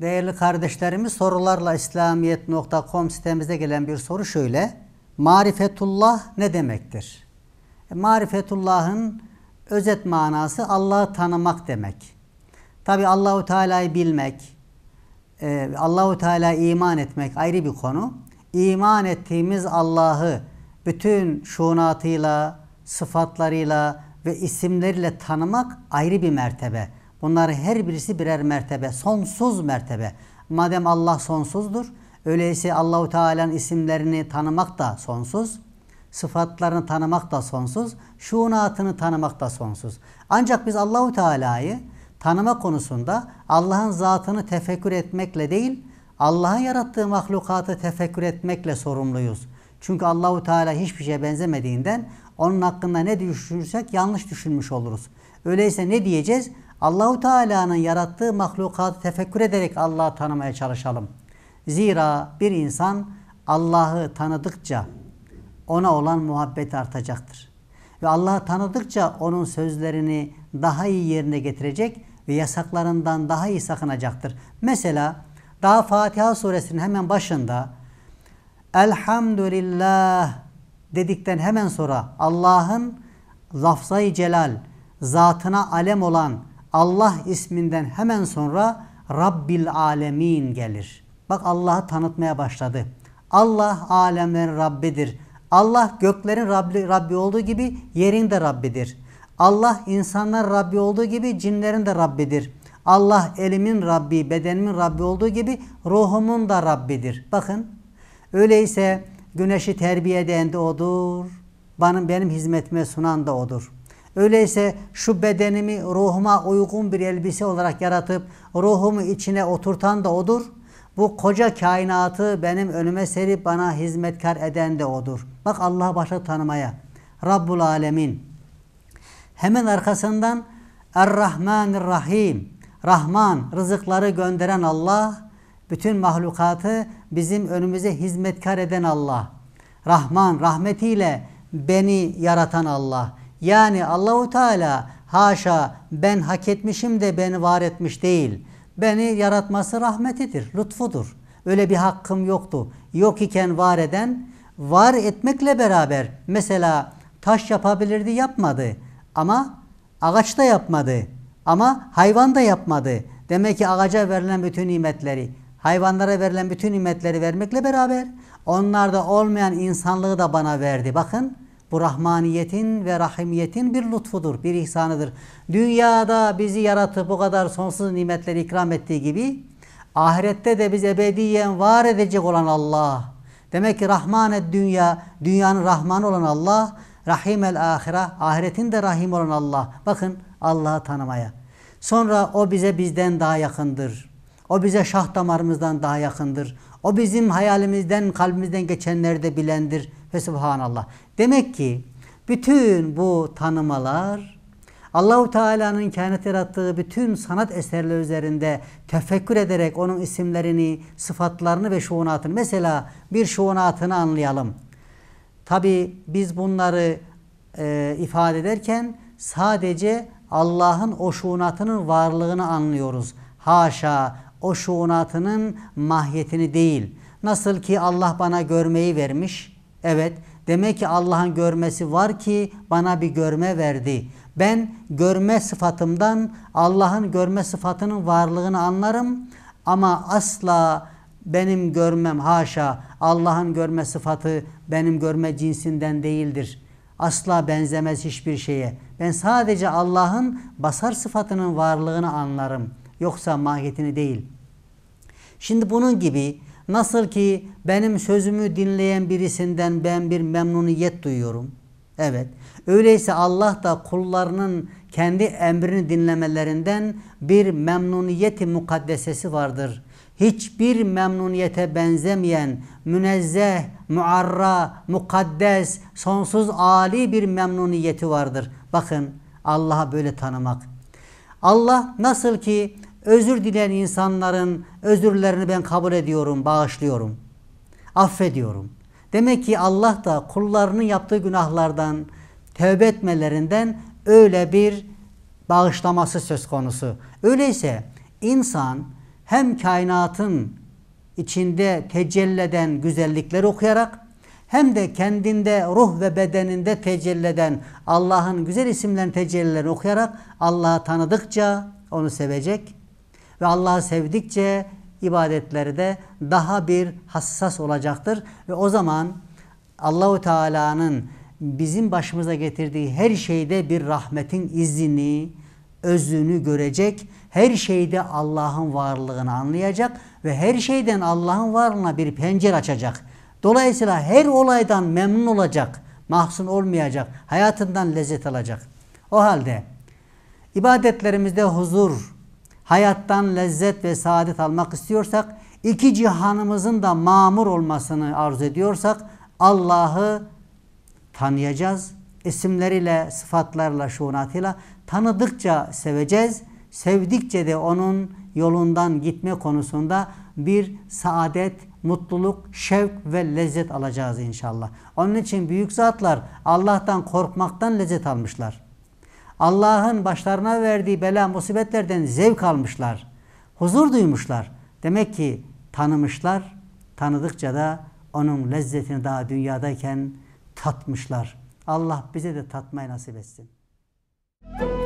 Değerli kardeşlerimiz sorularla İslamiyet.com sitemizde gelen bir soru şöyle. Marifetullah ne demektir? E, marifetullah'ın özet manası Allah'ı tanımak demek. Tabi Allahu Teala'yı bilmek, e, Allahu Teala iman etmek ayrı bir konu. İman ettiğimiz Allah'ı bütün şunatıyla, sıfatlarıyla ve isimleriyle tanımak ayrı bir mertebe. Bunları her birisi birer mertebe, sonsuz mertebe. Madem Allah sonsuzdur, öyleyse Allahu Teala'nın isimlerini tanımak da sonsuz, sıfatlarını tanımak da sonsuz, şuunatını tanımak da sonsuz. Ancak biz Allahu Teala'yı tanıma konusunda Allah'ın zatını tefekkür etmekle değil, Allah'ın yarattığı mahlukatı tefekkür etmekle sorumluyuz. Çünkü Allahu Teala hiçbir şeye benzemediğinden onun hakkında ne düşünürsek yanlış düşünmüş oluruz. Öyleyse ne diyeceğiz? Allahu Teala'nın yarattığı mahlukatı tefekkür ederek Allah'ı tanımaya çalışalım. Zira bir insan Allah'ı tanıdıkça ona olan muhabbet artacaktır. Ve Allah'ı tanıdıkça onun sözlerini daha iyi yerine getirecek ve yasaklarından daha iyi sakınacaktır. Mesela daha Fatiha suresinin hemen başında Elhamdülillah dedikten hemen sonra Allah'ın lafzayı celal, zatına alem olan, Allah isminden hemen sonra Rabbil Alemin gelir. Bak Allah'ı tanıtmaya başladı. Allah alemlerin Rabbidir. Allah göklerin Rabbi, Rabbi olduğu gibi yerin de Rabbidir. Allah insanlar Rabbi olduğu gibi cinlerin de Rabbidir. Allah elimin Rabbi, bedenimin Rabbi olduğu gibi ruhumun da Rabbidir. Bakın öyleyse güneşi terbiye eden de odur. Benim, benim hizmetime sunan da odur. Öyleyse şu bedenimi ruhuma uygun bir elbise olarak yaratıp ruhumu içine oturtan da odur. Bu koca kainatı benim önüme serip bana hizmetkar eden de odur. Bak Allah'ı başa tanımaya. Rabbul Alemin. Hemen arkasından Er-Rahmanir-Rahim. Rahman, rızıkları gönderen Allah, bütün mahlukatı bizim önümüze hizmetkar eden Allah. Rahman, rahmetiyle beni yaratan Allah. Yani Allahu Teala haşa ben hak etmişim de beni var etmiş değil. Beni yaratması rahmetidir, lütfudur. Öyle bir hakkım yoktu. Yok iken var eden, var etmekle beraber mesela taş yapabilirdi yapmadı ama ağaç da yapmadı ama hayvan da yapmadı. Demek ki ağaca verilen bütün nimetleri, hayvanlara verilen bütün nimetleri vermekle beraber onlarda olmayan insanlığı da bana verdi. Bakın bu rahmaniyetin ve rahimiyetin bir lütfudur, bir ihsanıdır. Dünyada bizi yaratıp bu kadar sonsuz nimetleri ikram ettiği gibi ahirette de biz ebediyen var edecek olan Allah. Demek ki Rahman dünya, dünyanın rahmanı olan Allah, Rahim el ahira, ahiretin de Rahim olan Allah. Bakın Allah'ı tanımaya. Sonra o bize bizden daha yakındır. O bize şah damarımızdan daha yakındır. O bizim hayalimizden, kalbimizden geçenleri de bilendir ve subhanallah. Demek ki bütün bu tanımalar Allahu Teala'nın kainat yarattığı bütün sanat eserleri üzerinde tefekkür ederek onun isimlerini, sıfatlarını ve şuunatını mesela bir şuunatını anlayalım. Tabi biz bunları e, ifade ederken sadece Allah'ın o şuunatının varlığını anlıyoruz. Haşa o şuunatının mahiyetini değil. Nasıl ki Allah bana görmeyi vermiş, Evet, demek ki Allah'ın görmesi var ki bana bir görme verdi. Ben görme sıfatımdan Allah'ın görme sıfatının varlığını anlarım ama asla benim görmem haşa Allah'ın görme sıfatı benim görme cinsinden değildir. Asla benzemez hiçbir şeye. Ben sadece Allah'ın basar sıfatının varlığını anlarım. Yoksa mahiyetini değil. Şimdi bunun gibi Nasıl ki benim sözümü dinleyen birisinden ben bir memnuniyet duyuyorum. Evet. Öyleyse Allah da kullarının kendi emrini dinlemelerinden bir memnuniyeti mukaddesesi vardır. Hiçbir memnuniyete benzemeyen münezzeh, muarra, mukaddes, sonsuz âli bir memnuniyeti vardır. Bakın Allah'a böyle tanımak. Allah nasıl ki özür dileyen insanların özürlerini ben kabul ediyorum, bağışlıyorum, affediyorum. Demek ki Allah da kullarının yaptığı günahlardan tövbe etmelerinden öyle bir bağışlaması söz konusu. Öyleyse insan hem kainatın içinde tecelleden güzellikleri okuyarak hem de kendinde ruh ve bedeninde tecelleden Allah'ın güzel isimlerin tecellilerini okuyarak Allah'ı tanıdıkça onu sevecek, ve Allah'ı sevdikçe ibadetleri de daha bir hassas olacaktır. Ve o zaman Allahu Teala'nın bizim başımıza getirdiği her şeyde bir rahmetin izini, özünü görecek. Her şeyde Allah'ın varlığını anlayacak ve her şeyden Allah'ın varlığına bir pencere açacak. Dolayısıyla her olaydan memnun olacak, mahzun olmayacak, hayatından lezzet alacak. O halde ibadetlerimizde huzur hayattan lezzet ve saadet almak istiyorsak, iki cihanımızın da mamur olmasını arzu ediyorsak Allah'ı tanıyacağız. İsimleriyle, sıfatlarla, şunatıyla tanıdıkça seveceğiz. Sevdikçe de onun yolundan gitme konusunda bir saadet, mutluluk, şevk ve lezzet alacağız inşallah. Onun için büyük zatlar Allah'tan korkmaktan lezzet almışlar. Allah'ın başlarına verdiği bela musibetlerden zevk almışlar. Huzur duymuşlar. Demek ki tanımışlar. Tanıdıkça da onun lezzetini daha dünyadayken tatmışlar. Allah bize de tatmayı nasip etsin. Müzik